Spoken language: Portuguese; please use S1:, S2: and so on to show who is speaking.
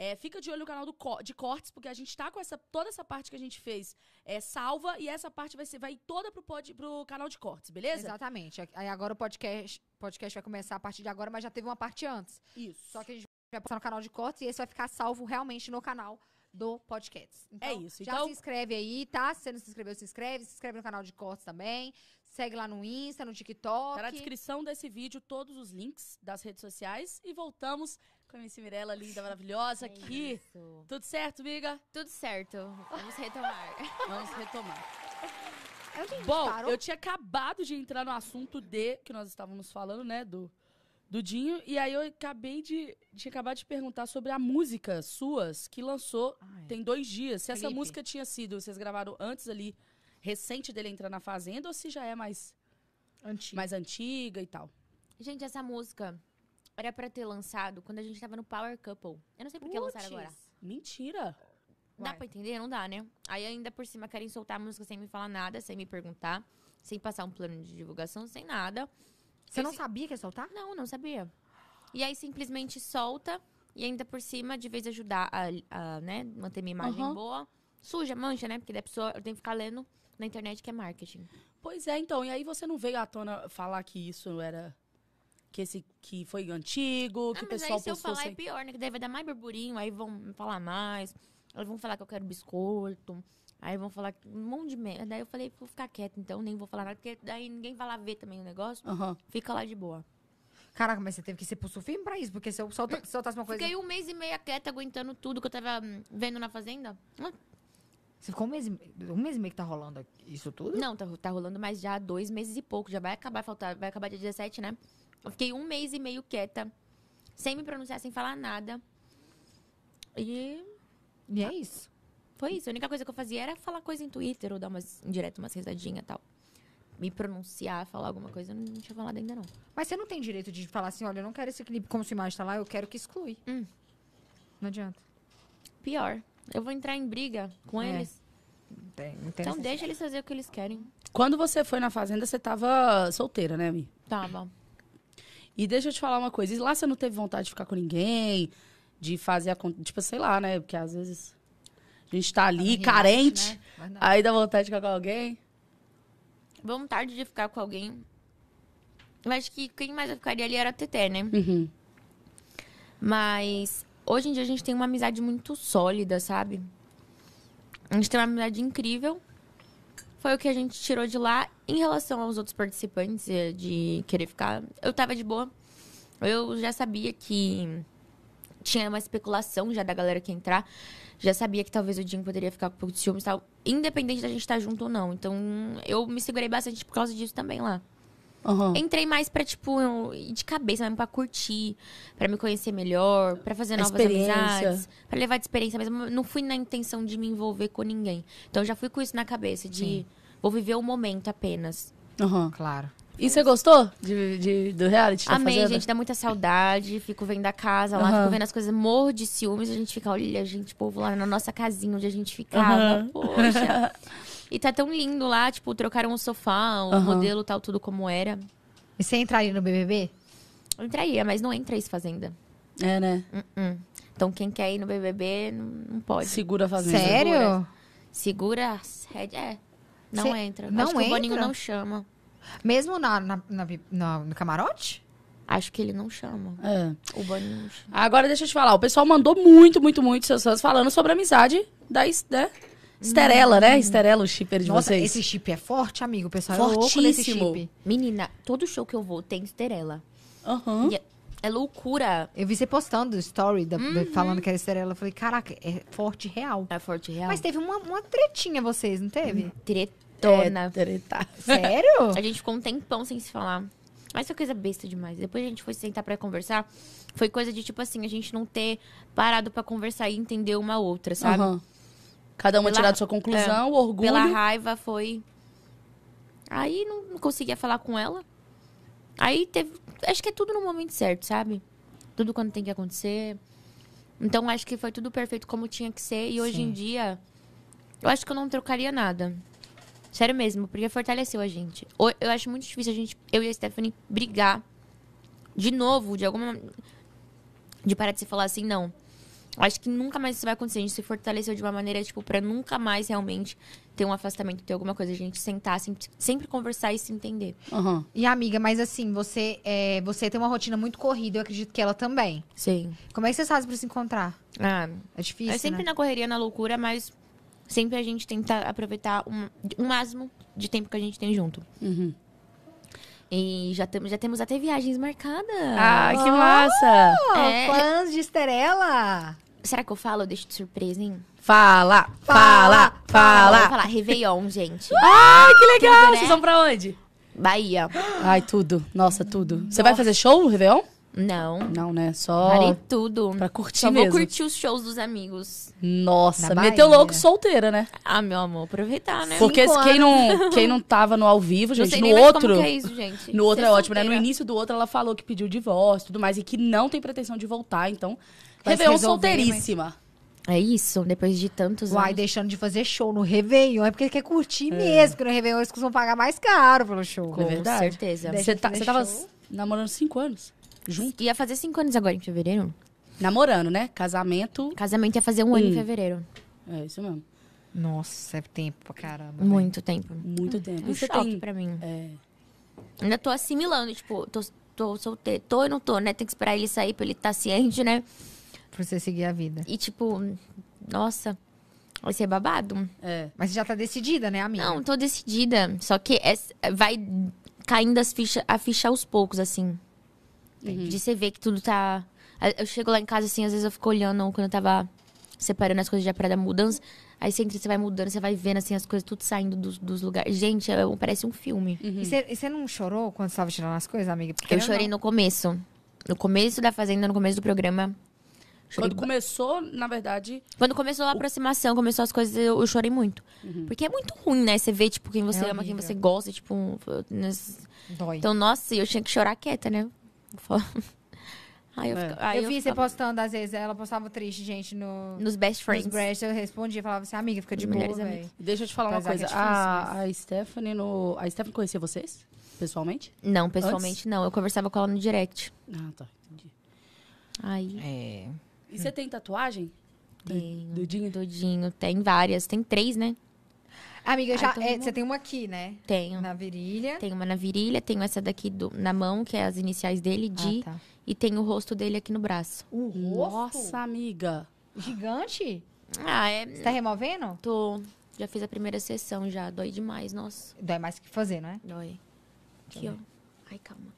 S1: É, fica de olho no canal do, de cortes, porque a gente tá com essa, toda essa parte que a gente fez é, salva e essa parte vai, ser, vai toda pro, pod, pro canal de cortes, beleza?
S2: Exatamente. Aí agora o podcast, podcast vai começar a partir de agora, mas já teve uma parte antes. Isso. Só que a gente vai passar no canal de cortes e esse vai ficar salvo realmente no canal do podcast. É então, é isso. Já então... se inscreve aí, tá? Se você
S1: não se inscreveu, se inscreve. Se inscreve no canal
S2: de cortes também. Segue lá no Insta, no TikTok. Tá na descrição
S1: desse vídeo todos os links das redes sociais. E voltamos com a MC Mirella, linda, maravilhosa, é aqui. Isso. Tudo certo, amiga? Tudo certo. Vamos retomar. Vamos retomar. É eu Bom, parou. eu tinha acabado de entrar no assunto de que nós estávamos falando, né, do do Dinho, e aí eu acabei de tinha acabado de perguntar sobre a música suas que lançou Ai. tem dois dias. Se essa música tinha sido, vocês gravaram antes ali recente dele entrar na fazenda ou se já é mais antiga, mais antiga e tal. Gente, essa música era pra ter lançado quando a gente tava no Power Couple. Eu
S3: não sei por que lançaram agora. Mentira! Dá pra entender? Não dá, né? Aí ainda por cima querem soltar a música sem me falar nada, sem me perguntar, sem passar um plano de divulgação, sem nada. Você Esse... não sabia que ia soltar? Não, não sabia. E aí simplesmente solta e ainda por cima, de vez ajudar a, a né, manter minha imagem uhum. boa, suja, mancha, né? Porque da pessoa eu tenho que ficar lendo na internet que é marketing.
S1: Pois é, então. E aí você não veio à tona falar que isso era que esse que foi antigo, ah, que o pessoal aí, se eu falar é sem... é pior,
S3: né? Que daí vai dar mais burburinho, aí vão falar mais. Aí vão falar que eu quero biscoito. Aí vão falar um monte de merda. Daí eu falei, vou ficar quieto, então nem vou falar nada, porque daí ninguém vai lá ver também o negócio. Uhum. Fica lá de boa. Caraca, mas você teve que ser pulso sufim pra isso, porque se eu solta, hum, uma coisa. Fiquei um mês e meio quieta, aguentando tudo que eu tava hum, vendo na fazenda. Hum.
S2: Você ficou um mês, um mês e meio que tá rolando isso tudo? Não,
S3: tá, tá rolando, mas já dois meses e pouco. Já vai acabar, faltar, vai acabar dia 17, né? Eu fiquei um mês e meio quieta, sem me pronunciar, sem falar nada. E. E é isso. Foi isso. A única coisa que eu fazia era falar coisa em Twitter ou dar umas direto umas risadinhas e tal. Me pronunciar, falar alguma coisa, eu não tinha falado ainda não.
S2: Mas você não tem direito de falar assim, olha, eu não quero esse clipe como sua imagem tá lá, eu quero que exclui. Hum.
S1: Não adianta.
S3: Pior. Eu vou entrar em briga com é. eles.
S1: Tem, então deixa
S3: eles fazer o que eles querem.
S1: Quando você foi na fazenda, você tava solteira, né, Mi? Tava. E deixa eu te falar uma coisa. E lá você não teve vontade de ficar com ninguém, de fazer a. Tipo, sei lá, né? Porque às vezes a gente tá ali carente, né? aí dá vontade de ficar com alguém.
S3: Vontade de ficar com alguém. Eu acho que quem mais eu ficaria ali era a Teté, né? Uhum. Mas hoje em dia a gente tem uma amizade muito sólida, sabe? A gente tem uma amizade incrível. Foi o que a gente tirou de lá em relação aos outros participantes eh, de querer ficar, eu tava de boa. Eu já sabia que tinha uma especulação já da galera que entrar. Já sabia que talvez o Dinho poderia ficar com um pouco de ciúmes e tal. Independente da gente estar tá junto ou não. Então, eu me segurei bastante por causa disso também lá. Uhum. Entrei mais pra, tipo, ir de cabeça mesmo, pra curtir, pra me conhecer melhor, pra fazer novas amizades, pra levar de experiência mesmo. Não fui na intenção de me envolver com ninguém. Então, já fui com isso na cabeça,
S1: de... Sim Vou viver o momento apenas. Uhum. Claro. E você gostou de, de, do reality? Tá Amei, fazenda? gente, dá
S3: muita saudade. Fico vendo a casa lá, uhum. fico vendo as coisas, morro de ciúmes. A gente fica, olha, gente, povo lá na nossa casinha onde a gente ficava, uhum. poxa. e tá tão lindo lá, tipo, trocaram o sofá, o uhum. modelo tal, tudo como era. E você entraria no BBB? Eu entraria, mas não entra isso, Fazenda. É, né? Uh -uh. Então quem quer ir no BBB, não pode. Segura a Fazenda. Sério? Segura, Segura é, é. Não Cê entra. Não Acho entra? o Boninho não chama.
S2: Mesmo na, na, na, na no
S1: camarote? Acho que ele não chama. É. O Boninho não chama. Agora deixa eu te falar. O pessoal mandou muito, muito, muito seus fãs falando sobre a amizade da, né? Hum.
S2: Esterela, né? Esterela, o chipper de Nossa, vocês. Esse chip é forte, amigo. O pessoal Fortíssimo. é louco nesse chip.
S1: Menina, todo show que eu vou tem
S3: esterela.
S2: Aham. Uhum. É loucura. Eu vi você postando o story da, uhum. falando que era estrela. Eu falei, caraca, é forte real. É forte real. Mas teve uma, uma tretinha vocês, não teve? Uhum.
S1: Tretona. É,
S3: treta. Sério? a gente ficou um tempão sem se falar. Mas foi coisa besta demais. Depois a gente foi sentar para conversar. Foi coisa de, tipo assim, a gente não ter parado para conversar e entender uma outra, sabe? Uhum.
S1: Cada uma pela, tirado sua conclusão, é, orgulho. Pela
S3: raiva foi... Aí não, não conseguia falar com ela. Aí teve. Acho que é tudo no momento certo, sabe? Tudo quando tem que acontecer. Então acho que foi tudo perfeito como tinha que ser. E hoje em dia, eu acho que eu não trocaria nada. Sério mesmo, porque fortaleceu a gente. Eu acho muito difícil a gente, eu e a Stephanie, brigar de novo, de alguma. De parar de se falar assim, não. Acho que nunca mais isso vai acontecer. A gente se fortaleceu de uma maneira, tipo, para nunca mais realmente ter um afastamento, ter alguma coisa. A gente sentar, sempre, sempre conversar e se entender. Uhum. E amiga, mas assim, você
S2: é, você tem uma rotina muito corrida, eu acredito que ela também. Sim. Como é que você faz pra se encontrar?
S3: Ah, é difícil. É sempre né? na correria, na loucura, mas sempre a gente tenta aproveitar um, um máximo de tempo que a gente tem junto. Uhum. E já, tem, já temos até viagens marcadas. Ah, que oh, massa! É. Fãs de Esterela! Será que eu falo ou deixo de surpresa, hein?
S1: Fala, fala,
S3: fala. fala. Vou falar, Réveillon, gente. Ai, que legal! Tudo, né? Vocês vão pra onde? Bahia.
S1: Ai, tudo. Nossa, tudo. Você vai fazer show no Réveillon? Não. Não, né? Só. Parei tudo. Pra curtir Só mesmo. vou curtir
S3: os shows dos amigos.
S1: Nossa, Na meteu louco solteira, né? Ah, meu
S3: amor, aproveitar,
S1: né? Porque quem não, quem não tava no ao vivo, gente, sei no nem outro. Como que é isso, gente. No outro Ser é, é ótimo, solteira. né? No início do outro, ela falou que pediu divórcio e tudo mais, e que não tem pretensão de voltar, então.
S3: reveu né, solteiríssima. Mas... É isso, depois de tantos Uai, anos.
S1: deixando de fazer show no Réveillon. É porque ele quer
S2: curtir é. mesmo,
S1: porque no Réveillon eles costumam pagar mais caro pelo show. Com é verdade. certeza. Você tá, tava namorando cinco anos? Junto. Ia fazer cinco anos agora em fevereiro? Namorando, né? Casamento. Casamento ia fazer um ano em hum.
S2: fevereiro. É isso mesmo. Nossa, é tempo pra caramba. Muito
S3: tempo. Muito é tempo. um Você choque tem... pra mim. É. Ainda tô assimilando, tipo, tô, tô solteira. Tô e não tô, né? Tem que esperar ele sair pra ele estar tá ciente, né? Pra você seguir a vida. E tipo, nossa, vai ser babado. É. Mas você já tá decidida, né, amiga? Não, tô decidida. Só que é, vai caindo as ficha, a ficha aos poucos, assim. Uhum. De você ver que tudo tá. Eu chego lá em casa, assim, às vezes eu fico olhando quando eu tava separando as coisas de aparelho da mudança. Aí você entra, você vai mudando, você vai vendo assim as coisas tudo saindo dos, dos lugares. Gente, é parece um filme. Uhum. E
S2: você não chorou
S3: quando estava tirando as coisas, amiga? Porque eu chorei não... no começo. No começo da fazenda, no começo do programa.
S1: Chorei. Quando começou, na verdade.
S3: Quando começou a aproximação, começou as coisas, eu, eu chorei muito. Uhum. Porque é muito ruim, né? Você vê, tipo, quem você é ama, quem você gosta, tipo. Dói. Então, nossa, eu tinha que chorar quieta, né? eu, é. fico, aí eu, eu vi ficava... você
S2: postando, às vezes, ela postava triste, gente, no... Nos best friends. Nos best, eu respondia, falava assim, amiga, fica de boa, Deixa eu te falar uma é coisa, é difícil, a,
S1: mas... a Stephanie no... A Stephanie conhecia vocês, pessoalmente? Não, pessoalmente Antes? não, eu conversava com ela no direct. Ah, tá, entendi. Aí... É... E hum. você tem tatuagem?
S3: tem Dudinho? Dudinho, tem várias, tem três, né? Amiga, já, é,
S2: você tem uma aqui, né?
S3: Tenho. Na virilha. Tenho uma na virilha, tenho essa daqui do, na mão, que é as iniciais dele, ah, de. Ah, tá. E tem o rosto dele aqui no braço. O rosto? Nossa, amiga. Gigante? Ah, é. Você tá removendo? Tô. Já fiz a primeira sessão já. Dói demais, nossa. Dói mais que fazer, não é? Dói. Aqui, ó. Ai, calma.